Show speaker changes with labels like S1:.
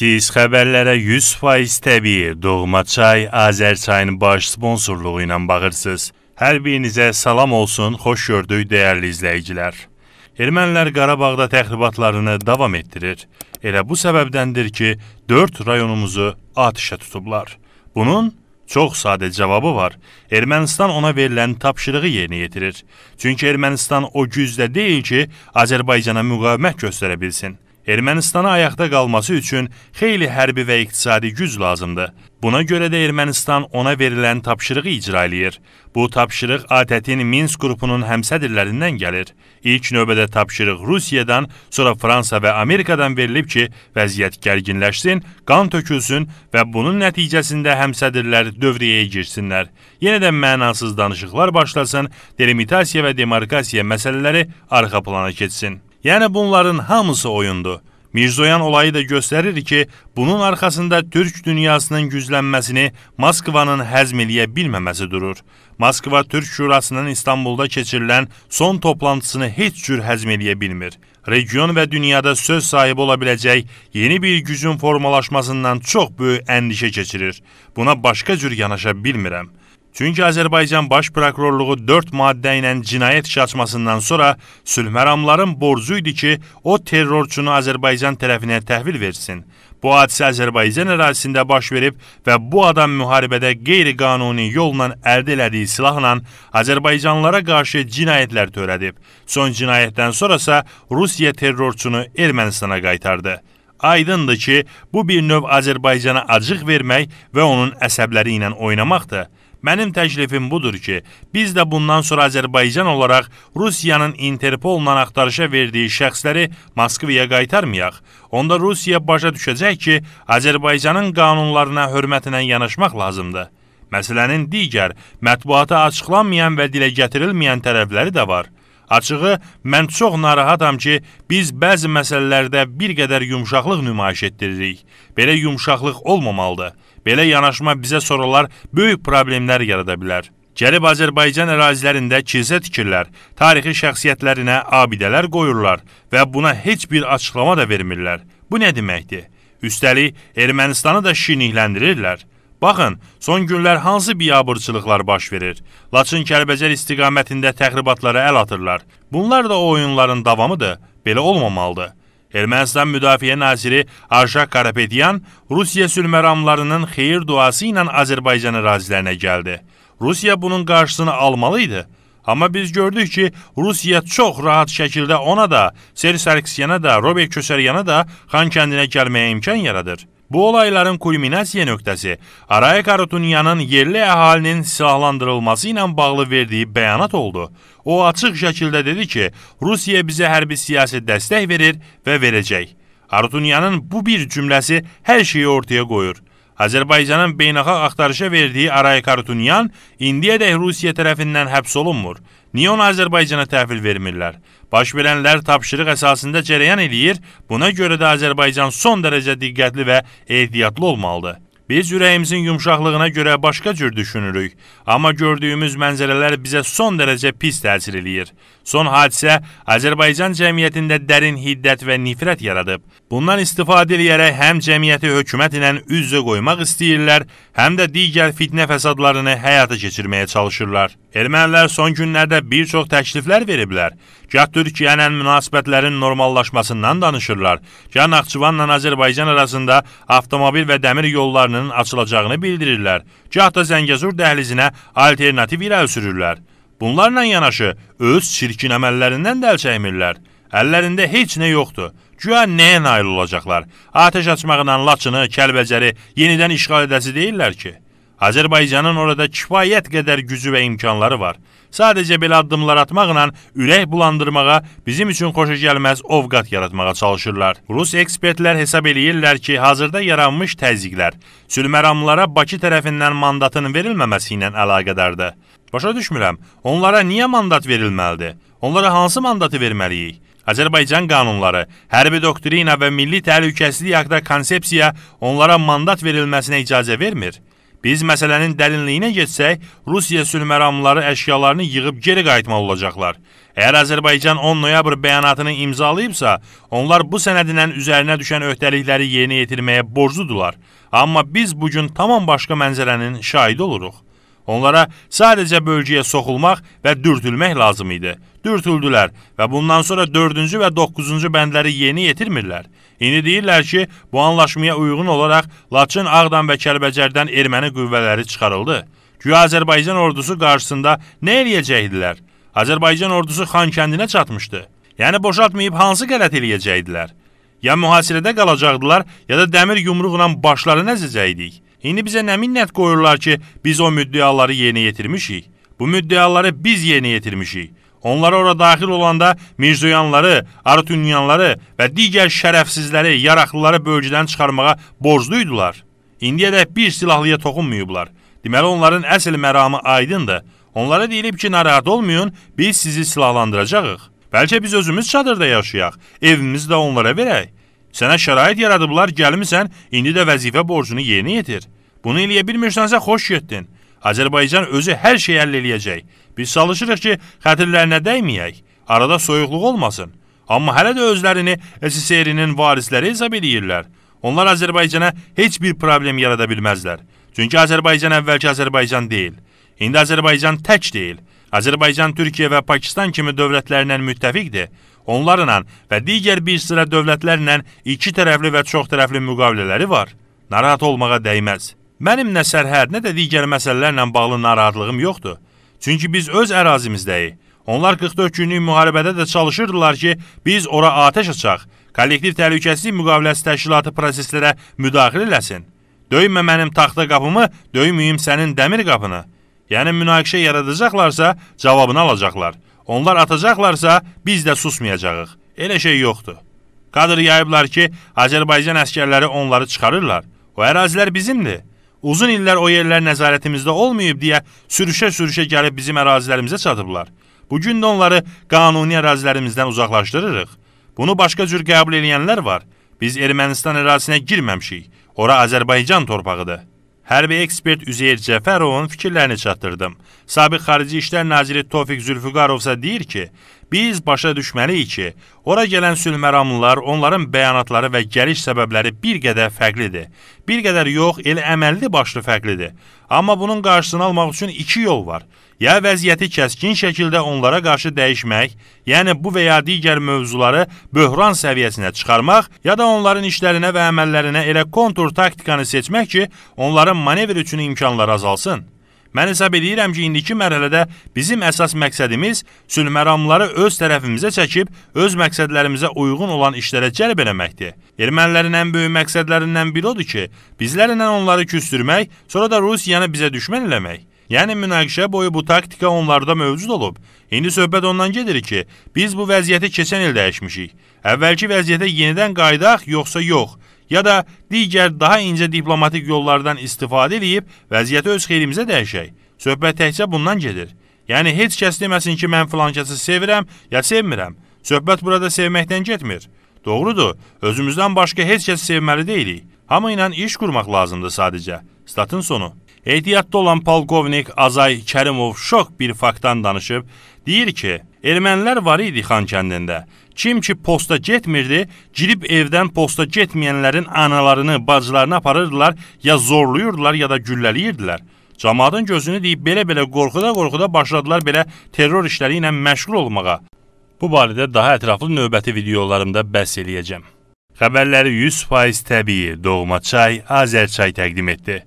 S1: Siz xəbərlərə 100% təbii Doğma Çay Azərçayın baş sponsorluğu ilə bağırsınız. Hər birinizə salam olsun, xoş gördük dəyərli izləyicilər. Ermənilər Qarabağda təxribatlarını davam etdirir. Elə bu səbəbdəndir ki, 4 rayonumuzu atəşə tutublar. Bunun Çox sadə cavabı var. Ermənistan ona verilən tapşırığı yerinə yetirir. Çünki Ermənistan o gücdə deyil ki, Azərbaycana müqavimət göstərə bilsin. Ermənistana ayaqda qalması üçün xeyli hərbi və iqtisadi güc lazımdır. Buna görə də Ermənistan ona verilən tapşırığı icra eləyir. Bu tapşırıq ATƏT-in Minsk qrupunun həmsədirlərindən gəlir. İlk növbədə tapşırıq Rusiyadan, sonra Fransa və Amerikadan verilib ki, vəziyyət gərginləşsin, qan tökülsün və bunun nəticəsində həmsədirlər dövriyyəyə girsinlər. Yenə də mənasız danışıqlar başlasın, delimitasiya və demarkasiya məsələləri arxa plana keçsin. Yəni bunların hamısı oyundur. Mirzoyan olayı da göstərir ki, bunun arxasında Türk dünyasının güclənməsini Moskvanın həzm eləyə bilməməsi durur. Moskva Türk Şurasının İstanbulda keçirilən son toplantısını heç cür həzm eləyə bilmir. Region və dünyada söz sahibi ola biləcək yeni bir gücün formalaşmasından çox böyük əndişə keçirir. Buna başqa cür yanaşa bilmirəm. Çünki Azərbaycan Baş Prokurorluğu 4 maddə ilə cinayət işi açmasından sonra sülhməramların borcu idi ki, o terrorçunu Azərbaycan tərəfinə təhvil versin. Bu hadisə Azərbaycan ərazisində baş verib və bu adam müharibədə qeyri-qanuni yolla əldə elədiyi silahla Azərbaycanlılara qarşı cinayətlər törədib. Son cinayətdən sonrasa Rusiya terrorçunu Ermənistana qaytardı. Aydındır ki, bu bir növ Azərbaycana acıq vermək və onun əsəbləri ilə oynamaqdır. Mənim təklifim budur ki, biz də bundan sonra Azərbaycan olaraq Rusiyanın Interpoldan axtarışa verdiyi şəxsləri Moskvaya qaytarmayaq. Onda Rusiya başa düşəcək ki, Azərbaycanın qanunlarına hörmətlə yanaşmaq lazımdır. Məsələnin digər mətbuata açıqlanmayan və dilə gətirilməyən tərəfləri də var. Açığı, mən çox narahatam ki, biz bəzi məsələlərdə bir qədər yumşaqlıq nümayiş etdiririk. Belə yumşaqlıq olmamalıdır. Belə yanaşma bizə sorular böyük problemlər yarada bilər. Gəlib Azərbaycan ərazilərində kilsə tikirlər, tarixi şəxsiyyətlərinə abidələr qoyurlar və buna heç bir açıqlama da vermirlər. Bu nə deməkdir? Üstəlik, Ermənistanı da şirinlikləndirirlər. Baxın, son günlər hansı biabırçılıqlar baş verir. Laçın-Kəlbəcər istiqamətində təxribatlara əl atırlar. Bunlar da oyunların davamıdır. Belə olmamalıdır. Ermənistan Müdafiə Naziri Arşak Karapetyan Rusiya sülhməramlarının xeyir duası ilə Azərbaycan ərazilərinə gəldi. Rusiya bunun qarşısını almalı idi. Amma biz gördük ki, Rusiya çox rahat şəkildə ona da, Ser Sarkisyan'a da, Robert Kösəryana da Xan kəndinə gəlməyə imkan yaradır. Bu olayların kulminasiya nöqtəsi Araya Karutunyanın yerli əhalinin silahlandırılması ilə bağlı verdiyi bəyanat oldu. O açıq şəkildə dedi ki, Rusiya bizə hərbi siyasi dəstək verir və verəcək. Arutunyanın bu bir cümləsi hər şeyi ortaya qoyur. Azərbaycanın beynəlxalq axtarışa verdiyi Aray Kartunyan indiyədək Rusiya tərəfindən həbs olunmur. Niyə onu Azərbaycana təhvil vermirlər? Baş verənlər tapşırıq əsasında cərəyan eləyir, buna görə də Azərbaycan son dərəcə diqqətli və ehtiyatlı olmalıdır. Biz ürəyimizin yumşaqlığına görə başqa cür düşünürük, amma gördüyümüz mənzərələr bizə son dərəcə pis təsir eləyir. Son hadisə Azərbaycan cəmiyyətində dərin hiddət və nifrət yaradıb. Bundan istifadə edərək həm cəmiyyəti hökumət ilə üz-üzə qoymaq istəyirlər, həm də digər fitnə fəsadlarını həyata keçirməyə çalışırlar. Ermənilər son günlərdə bir çox təkliflər veriblər. Gah Türkiyənin münasibətlərin normallaşmasından danışırlar, gah Naxçıvanla Azərbaycan arasında avtomobil və dəmir yollarının açılacağını bildirirlər, gah da Zəngəzur dəhlizinə alternativ irəl sürürlər. Bunlarla yanaşı öz çirkin əməllərindən də əl çəkmirlər. Əllərində heç nə yoxdur. Güya nəyə nail olacaqlar? Atəş açmaqla Laçını, Kəlbəcəri yenidən işğal edəsi deyirlər ki. Azərbaycanın orada kifayət qədər gücü və imkanları var. Sadəcə belə addımlar atmaqla ürək bulandırmağa, bizim üçün xoşa gəlməz ovqat yaratmağa çalışırlar. Rus ekspertlər hesab eləyirlər ki, hazırda yaranmış təzyiqlər sülməramlara Bakı tərəfindən mandatın verilməməsi ilə əlaqədardır. Başa düşmürəm. Onlara niyə mandat verilməlidir? Onlara hansı mandatı verməliyik? Azərbaycan qanunları, hərbi doktrina və milli təhlükəsizlik haqqında konsepsiya onlara mandat verilməsinə icazə vermir. Biz məsələnin dərinliyinə getsək, Rusiya sülhməramları əşyalarını yığıb geri qayıtmalı olacaqlar. Əgər Azərbaycan 10 noyabr bəyanatını imzalayıbsa, onlar bu sənədinən üzərinə düşən öhdəlikləri yerinə yetirməyə borcludular. Amma biz bugün tamam başqa mənzərənin şahidi oluruq. Onlara sadəcə bölgəyə soxulmaq və dürtülmək lazım idi. Dürtüldülər və bundan sonra 4-cü və 9-cu bəndləri yeni yetirmirlər. İndi deyirlər ki, bu anlaşmaya uyğun olaraq Laçın, Ağdam və Kəlbəcərdən erməni qüvvələri çıxarıldı. Güya Azərbaycan ordusu qarşısında nə eləyəcəkdilər? Azərbaycan ordusu Xankəndinə çatmışdı. Yəni boşaltmayıb hansı qələt eləyəcəkdilər? Ya mühasirədə qalacaqdılar, ya da dəmir yumruqla başlarını əzəcəkdik. İndi bizə nə minnət qoyurlar ki, biz o müddiaları yerinə yetirmişik? Bu müddiaları biz yerinə yetirmişik. Onlara ora daxil olanda Mirzoyanları, Artunyanları və digər şərəfsizləri, yaraqlıları bölgədən çıxarmağa borcluydular. İndiyədək bir silahlıya toxunmayıblar. Deməli onların əsl məramı aydındır. Onlara deyilib ki, narahat olmayın, biz sizi silahlandıracağıq. Bəlkə biz özümüz çadırda yaşayaq, evimizi də onlara verək. Sənə şərait yaradıblar, gəlmisən, indi də vəzifə borcunu yerinə yetir. Bunu eləyə bilmirsənsə xoş getdin. Azərbaycan özü hər şeyi həll eləyəcək. Biz çalışırıq ki, xətirlərinə dəyməyək, arada soyuqluq olmasın. Amma hələ də özlərini SSR-nin varisləri hesab eləyirlər. Onlar Azərbaycana heç bir problem yarada bilməzlər. Çünki Azərbaycan əvvəlki Azərbaycan deyil. İndi Azərbaycan tək deyil. Azərbaycan Türkiyə və Pakistan kimi dövlətlərlə müttəfiqdir. Onlarla və digər bir sıra dövlətlərlə iki tərəfli və çox tərəfli müqavilələri var. Narahat olmağa dəyməz. Mənim nə sərhəd, nə də digər məsələlərlə bağlı narahatlığım yoxdur. Çünki biz öz ərazimizdəyik. Onlar 44 günlük müharibədə də çalışırdılar ki, biz ora atəş açaq, kollektiv təhlükəsizlik müqaviləsi təşkilatı proseslərə müdaxilə eləsin. Döymə mənim taxta qapımı, döyməyim sənin dəmir qapını. Yəni münaqişə yaradacaqlarsa, cavabını alacaqlar.'' Onlar atacaqlarsa, biz də susmayacağıq. Elə şey yoxdur. Qadr yayıblar ki, Azərbaycan əskərləri onları çıxarırlar. O ərazilər bizimdir. Uzun illər o yerlər nəzarətimizdə olmayıb deyə sürüşə-sürüşə gəlib bizim ərazilərimizə çatıblar. Bu gün də onları qanuni ərazilərimizdən uzaqlaşdırırıq. Bunu başqa cür qəbul edənlər var. Biz Ermənistan ərazisinə girməmişik. Ora Azərbaycan torpağıdır hərbi ekspert Üzeyir Cəfərovun fikirlərini çatdırdım. Sabiq Xarici İşlər Naziri Tofiq Zülfüqarov isə deyir ki, Biz başa düşməliyik ki, ora gələn sülməramlılar, onların bəyanatları və gəliş səbəbləri bir qədər fərqlidir. Bir qədər yox, elə əməlli başlı fərqlidir. Amma bunun qarşısını almaq üçün iki yol var. Ya vəziyyəti kəskin şəkildə onlara qarşı dəyişmək, yəni bu və ya digər mövzuları böhran səviyyəsinə çıxarmaq, ya da onların işlərinə və əməllərinə elə kontur taktikanı seçmək ki, onların manevr üçün imkanları azalsın. Mən hesab edirəm ki, indiki mərhələdə bizim əsas məqsədimiz sülhməramları öz tərəfimizə çəkib, öz məqsədlərimizə uyğun olan işlərə cəlb eləməkdir. Ermənilərin ən böyük məqsədlərindən biri odur ki, bizlərlə onları küstürmək, sonra da Rusiyanı bizə düşmən eləmək. Yəni münaqişə boyu bu taktika onlarda mövcud olub. İndi söhbət ondan gedir ki, biz bu vəziyyəti keçən il dəyişmişik. Əvvəlki vəziyyətə yenidən qayıdaq, yoxsa yox? ya da digər daha incə diplomatik yollardan istifadə edib vəziyyəti öz xeyrimizə dəyişək. Söhbət təkcə bundan gedir. Yəni heç kəs deməsin ki, mən filankəsi sevirəm ya sevmirəm. Söhbət burada sevməkdən getmir. Doğrudur, özümüzdən başqa heç kəs sevməli deyilik. Hamı ilə iş qurmaq lazımdır sadəcə. Statın sonu. Ehtiyatda olan polkovnik Azay Kərimov şox bir faktdan danışıb, deyir ki, Ermənilər var idi Xan kəndində. Kim ki posta getmirdi, girib evdən posta getməyənlərin analarını, bacılarını aparırdılar, ya zorluyurdular, ya da güllələyirdilər. Camaatın gözünü deyib belə-belə qorxuda-qorxuda başladılar belə terror işləri ilə məşğul olmağa. Bu barədə daha ətraflı növbəti videolarımda bəhs eləyəcəm. Xəbərləri 100% təbii Doğma Çay Azərçay təqdim etdi.